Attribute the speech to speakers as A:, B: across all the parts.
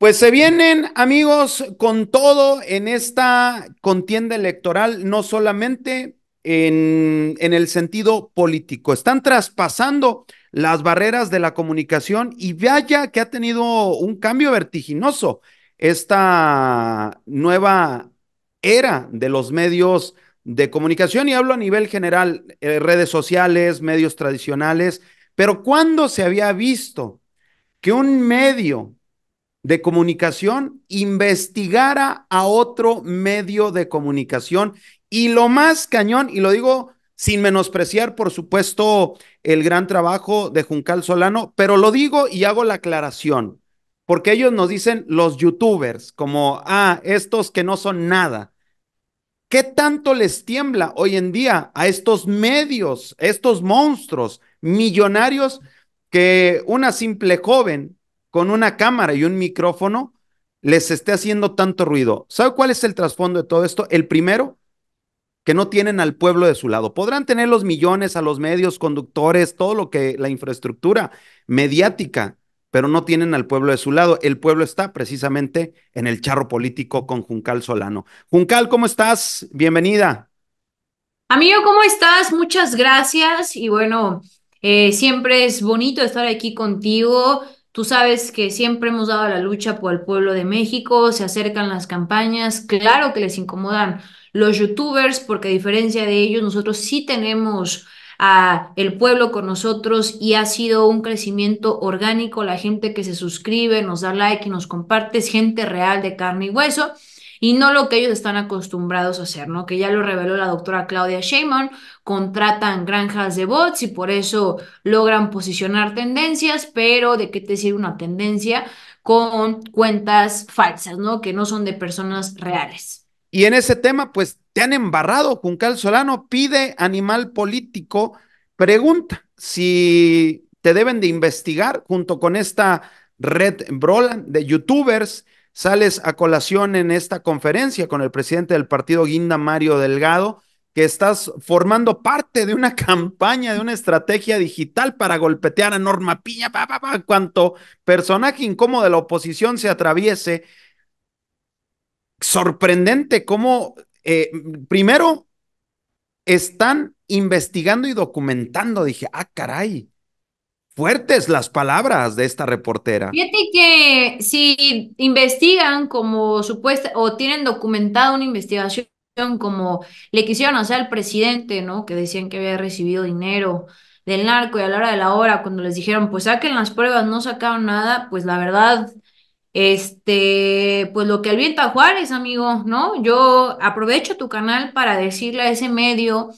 A: Pues se vienen, amigos, con todo en esta contienda electoral, no solamente en, el sentido político. Están traspasando las barreras de la comunicación y vaya que ha tenido un cambio vertiginoso esta nueva era de los medios de comunicación y hablo a nivel general, eh, redes sociales, medios tradicionales, pero ¿cuándo se había visto que un medio de comunicación investigara a otro medio de comunicación y lo más cañón, y lo digo sin menospreciar, por supuesto, el gran trabajo de Juncal Solano, pero lo digo y hago la aclaración, porque ellos nos dicen los youtubers, como, ah, estos que no son nada. ¿Qué tanto les tiembla hoy en día a estos medios, estos monstruos millonarios que una simple joven con una cámara y un micrófono les esté haciendo tanto ruido. ¿Sabe cuál es el trasfondo de todo esto? El primero, que no tienen al pueblo de su lado. Podrán tener los millones a los medios, conductores, todo lo que la infraestructura mediática, pero no tienen al pueblo de su lado. El pueblo está precisamente en el charro político con Juncal Solano. Juncal, ¿cómo estás? Bienvenida.
B: Amigo, ¿cómo estás? Muchas gracias y bueno, eh, siempre es bonito estar aquí contigo. Tú sabes que siempre hemos dado la lucha por el pueblo de México, se acercan las campañas, claro que les incomodan los youtubers, porque a diferencia de ellos, nosotros sí tenemos a el pueblo con nosotros y ha sido un crecimiento orgánico, la gente que se suscribe, nos da like y nos comparte, es gente real de carne y hueso y no lo que ellos están acostumbrados a hacer, ¿no? Que ya lo reveló la doctora Claudia Sheinbaum, contratan granjas de bots y por eso logran posicionar tendencias, pero ¿de qué te sirve una tendencia con cuentas falsas, ¿no? Que no son de personas reales.
A: Y en ese tema, pues te han embarrado. Juncal Solano pide animal político, pregunta si te deben de investigar junto con esta red Brolan de youtubers sales a colación en esta conferencia con el presidente del partido Guinda Mario Delgado, que estás formando parte de una campaña, de una estrategia digital para golpetear a Norma Piña, Cuánto cuanto personaje incómodo de la oposición se atraviese. Sorprendente cómo, eh, primero, están investigando y documentando. Dije, ah, caray, fuertes las palabras de esta reportera.
B: Fíjate que si investigan como supuesta o tienen documentado una investigación como le quisieron hacer al presidente, ¿no? Que decían que había recibido dinero del narco y a la hora de la hora cuando les dijeron, pues saquen las pruebas, no sacaron nada, pues la verdad, este, pues lo que alienta Juárez, amigo, ¿no? Yo aprovecho tu canal para decirle a ese medio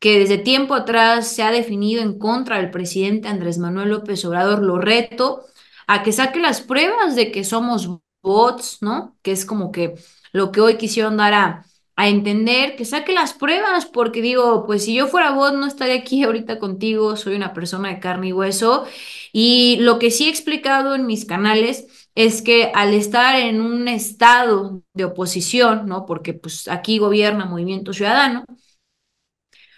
B: que desde tiempo atrás se ha definido en contra del presidente Andrés Manuel López Obrador, lo reto a que saque las pruebas de que somos bots, ¿no? Que es como que lo que hoy quisieron dar a, entender, que saque las pruebas, porque digo, pues si yo fuera bot no estaría aquí ahorita contigo, soy una persona de carne y hueso. Y lo que sí he explicado en mis canales es que al estar en un estado de oposición, ¿no? Porque pues aquí gobierna Movimiento Ciudadano,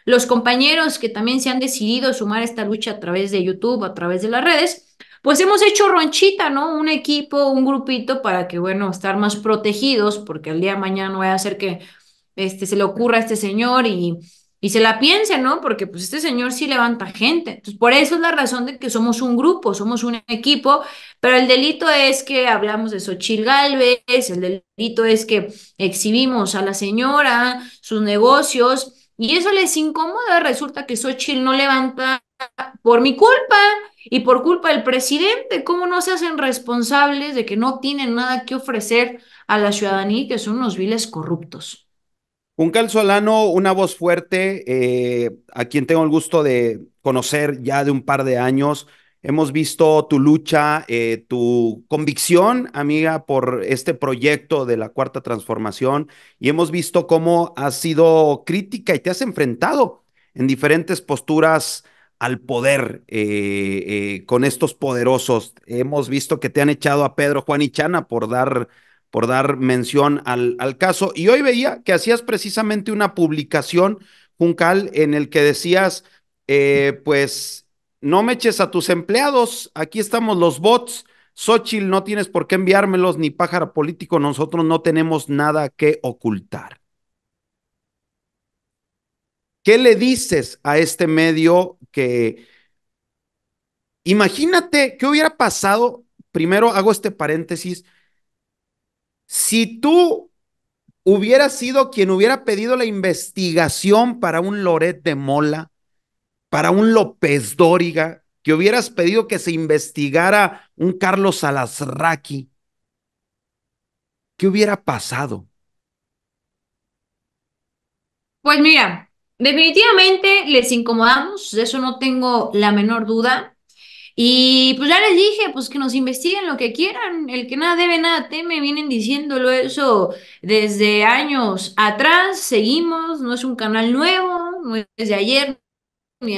B: los compañeros que también se han decidido sumar a esta lucha a través de YouTube, a través de las redes, pues hemos hecho ronchita, ¿no? Un equipo, un grupito para que, bueno, estar más protegidos, porque el día de mañana no a hacer que este, se le ocurra a este señor y, se la piense, ¿no? Porque pues este señor sí levanta gente. Entonces, por eso es la razón de que somos un grupo, somos un equipo, pero el delito es que hablamos de Xochil Galvez, el delito es que exhibimos a la señora, sus negocios, y eso les incomoda. Resulta que Xochitl no levanta por mi culpa y por culpa del presidente. ¿Cómo no se hacen responsables de que no tienen nada que ofrecer a la ciudadanía que son unos viles corruptos?
A: Un calzolano, una voz fuerte, eh, a quien tengo el gusto de conocer ya de un par de años, Hemos visto tu lucha, eh, tu convicción, amiga, por este proyecto de la cuarta transformación y hemos visto cómo has sido crítica y te has enfrentado en diferentes posturas al poder eh, eh, con estos poderosos. Hemos visto que te han echado a Pedro, Juan y Chana por dar, por dar mención al, al caso. Y hoy veía que hacías precisamente una publicación, Juncal, en el que decías, pues no me eches a tus empleados, aquí estamos los bots. Xochitl, no tienes por qué enviármelos, ni pájaro político, nosotros no tenemos nada que ocultar. ¿Qué le dices a este medio que... Imagínate qué hubiera pasado, primero hago este paréntesis, si tú hubieras sido quien hubiera pedido la investigación para un Loret de Mola, para un López Dóriga, que hubieras pedido que se investigara un Carlos Salazraqui, ¿qué hubiera pasado?
B: Pues mira, definitivamente les incomodamos, de eso no tengo la menor duda. Y pues ya les dije, pues que nos investiguen lo que quieran, el que nada debe, nada teme, vienen diciéndolo eso desde años atrás, seguimos, no es un canal nuevo, no es de ayer, ni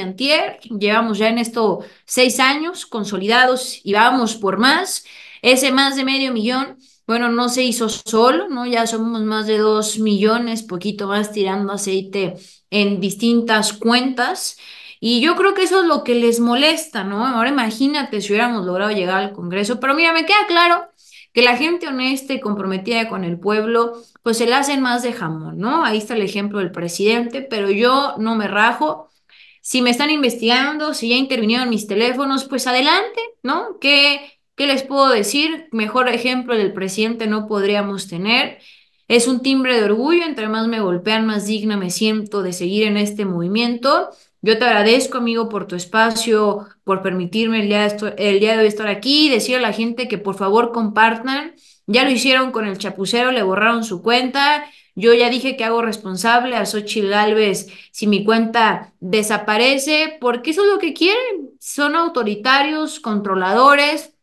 B: llevamos ya en esto seis años consolidados y vamos por más. Ese más de medio millón, bueno, no se hizo solo, ¿no? Ya somos más de dos millones, poquito más tirando aceite en distintas cuentas. Y yo creo que eso es lo que les molesta, ¿no? Ahora imagínate si hubiéramos logrado llegar al Congreso. Pero mira, me queda claro que la gente honesta y comprometida con el pueblo, pues se la hacen más de jamón, ¿no? Ahí está el ejemplo del presidente, pero yo no me rajo si me están investigando, si ya intervinieron mis teléfonos, pues adelante, ¿no? ¿Qué, qué les puedo decir? Mejor ejemplo del presidente no podríamos tener. Es un timbre de orgullo, entre más me golpean, más digna me siento de seguir en este movimiento. Yo te agradezco, amigo, por tu espacio, por permitirme el día, el día de hoy estar aquí. Decir a la gente que por favor compartan. Ya lo hicieron con el chapucero, le borraron su cuenta. Yo ya dije que hago responsable a Xochitl Galvez si mi cuenta desaparece, porque eso es lo que quieren. Son autoritarios, controladores,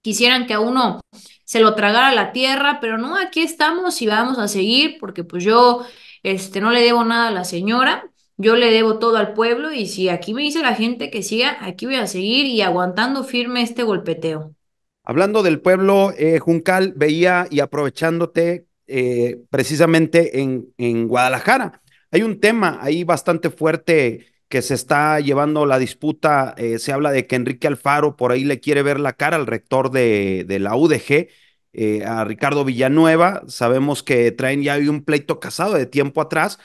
B: quisieran que a uno se lo tragara la tierra, pero no, aquí estamos y vamos a seguir, porque pues yo este, no le debo nada a la señora, yo le debo todo al pueblo y si aquí me dice la gente que siga, aquí voy a seguir y aguantando firme este golpeteo.
A: Hablando del pueblo, eh, Juncal, veía y aprovechándote eh, precisamente en, Guadalajara. Hay un tema ahí bastante fuerte que se está llevando la disputa. Eh, se habla de que Enrique Alfaro por ahí le quiere ver la cara al rector de, la UDG, eh, a Ricardo Villanueva. Sabemos que traen ya hay un pleito casado de tiempo atrás,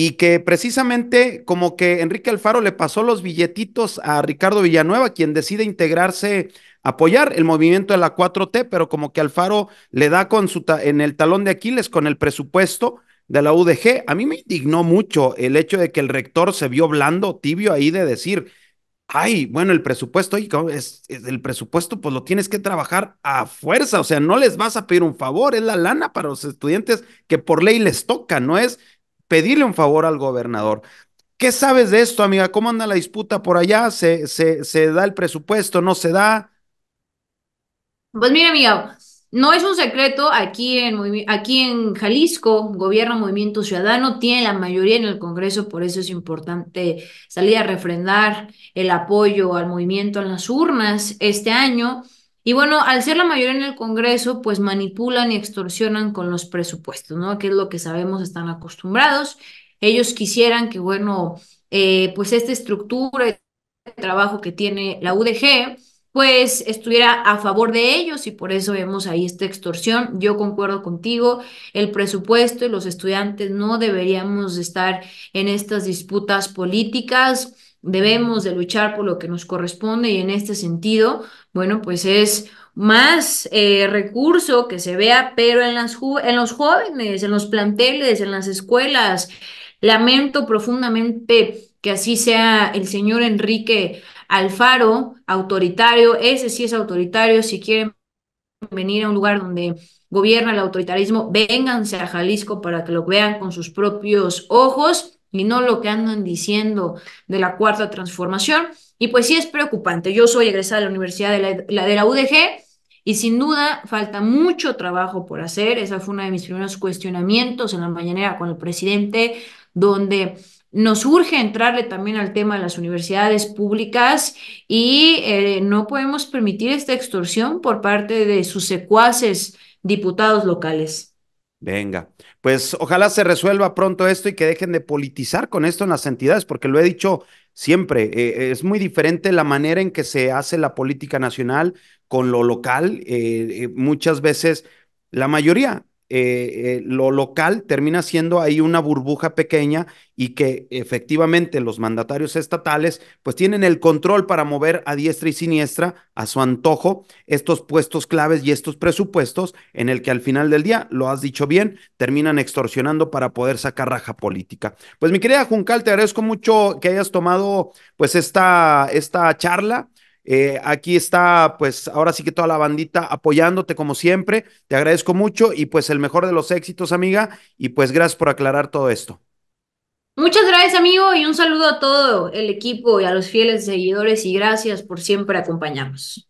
A: y que precisamente como que Enrique Alfaro le pasó los billetitos a Ricardo Villanueva, quien decide integrarse, apoyar el movimiento de la 4T, pero como que Alfaro le da con en el talón de Aquiles con el presupuesto de la UDG. A mí me indignó mucho el hecho de que el rector se vio blando, tibio ahí de decir, ay, bueno, el presupuesto, es, el presupuesto, pues lo tienes que trabajar a fuerza, o sea, no les vas a pedir un favor, es la lana para los estudiantes que por ley les toca, no es pedirle un favor al gobernador. ¿Qué sabes de esto, amiga? ¿Cómo anda la disputa por allá? ¿Se, se, se da el presupuesto? ¿No se da?
B: Pues mira, amiga, no es un secreto, aquí en, aquí en Jalisco, gobierno Movimiento Ciudadano tiene la mayoría en el Congreso, por eso es importante salir a refrendar el apoyo al movimiento en las urnas este año. Y bueno, al ser la mayoría en el Congreso, pues manipulan y extorsionan con los presupuestos, ¿no? Que es lo que sabemos, están acostumbrados. Ellos quisieran que, bueno, eh, pues esta estructura de trabajo que tiene la UDG, pues estuviera a favor de ellos y por eso vemos ahí esta extorsión. Yo concuerdo contigo, el presupuesto y los estudiantes no deberíamos estar en estas disputas políticas debemos de luchar por lo que nos corresponde y en este sentido, bueno, pues es más eh, recurso que se vea, pero en, las en los jóvenes, en los planteles, en las escuelas. Lamento profundamente que así sea el señor Enrique Alfaro, autoritario, ese sí es autoritario, si quieren venir a un lugar donde gobierna el autoritarismo, vénganse a Jalisco para que lo vean con sus propios ojos y no lo que andan diciendo de la cuarta transformación. Y pues sí es preocupante. Yo soy egresada de la Universidad de la, de la UDG y sin duda falta mucho trabajo por hacer. Esa fue uno de mis primeros cuestionamientos en la mañanera con el presidente, donde nos urge entrarle también al tema de las universidades públicas y eh, no podemos permitir esta extorsión por parte de sus secuaces diputados locales.
A: Venga, pues ojalá se resuelva pronto esto y que dejen de politizar con esto en las entidades, porque lo he dicho siempre, eh, eh, es muy diferente la manera en que se hace la política nacional con lo local. Eh, muchas veces, la mayoría eh, eh, lo local termina siendo ahí una burbuja pequeña y que efectivamente los mandatarios estatales pues tienen el control para mover a diestra y siniestra a su antojo estos puestos claves y estos presupuestos en el que al final del día, lo has dicho bien, terminan extorsionando para poder sacar raja política. Pues mi querida Juncal, te agradezco mucho que hayas tomado pues esta, esta charla. Eh, aquí está, pues ahora sí que toda la bandita apoyándote como siempre. Te agradezco mucho y pues el mejor de los éxitos, amiga. Y pues gracias por aclarar todo esto.
B: Muchas gracias, amigo, y un saludo a todo el equipo y a los fieles seguidores y gracias por siempre acompañarnos.